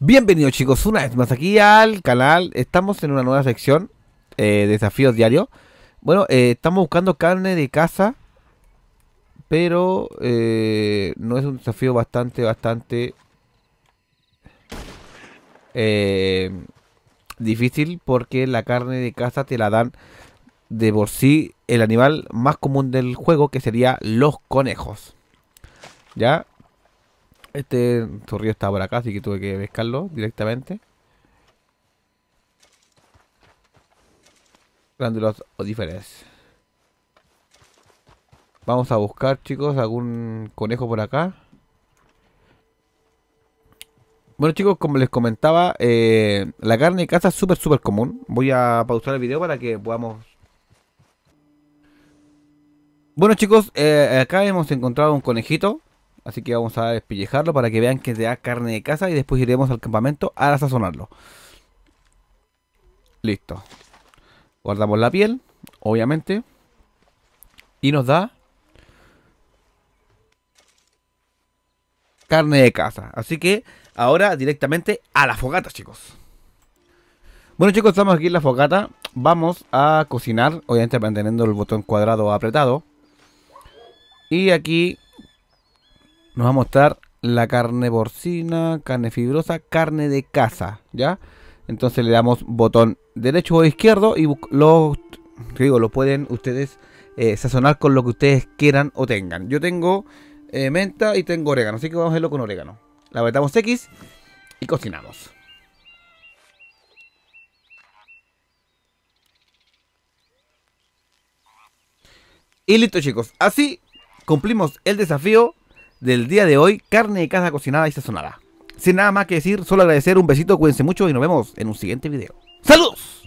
Bienvenidos chicos, una vez más aquí al canal. Estamos en una nueva sección, eh, desafíos diarios. Bueno, eh, estamos buscando carne de caza, pero eh, no es un desafío bastante, bastante difícil porque la carne de caza te la dan de por sí el animal más común del juego que sería los conejos. Ya. Este zorrillo estaba por acá, así que tuve que pescarlo directamente. o odíferas. Vamos a buscar, chicos, algún conejo por acá. Bueno chicos, como les comentaba, eh, la carne de caza es súper súper común. Voy a pausar el video para que podamos... Bueno chicos, eh, acá hemos encontrado un conejito. Así que vamos a despellejarlo para que vean que da carne de casa y después iremos al campamento a sazonarlo. Listo. Guardamos la piel, obviamente. Y nos da carne de casa. Así que ahora directamente a la fogata, chicos. Bueno chicos, estamos aquí en la fogata. Vamos a cocinar, obviamente manteniendo el botón cuadrado apretado. Y aquí nos va a mostrar la carne porcina, carne fibrosa, carne de caza, ¿ya? Entonces le damos botón derecho o izquierdo y lo, digo, lo pueden ustedes eh, sazonar con lo que ustedes quieran o tengan. Yo tengo eh, menta y tengo orégano, así que vamos a hacerlo con orégano. La metamos X y cocinamos. Y listo chicos, así cumplimos el desafío del día de hoy, carne de casa cocinada y sazonada. Sin nada más que decir, solo agradecer, un besito, cuídense mucho y nos vemos en un siguiente video. ¡Saludos!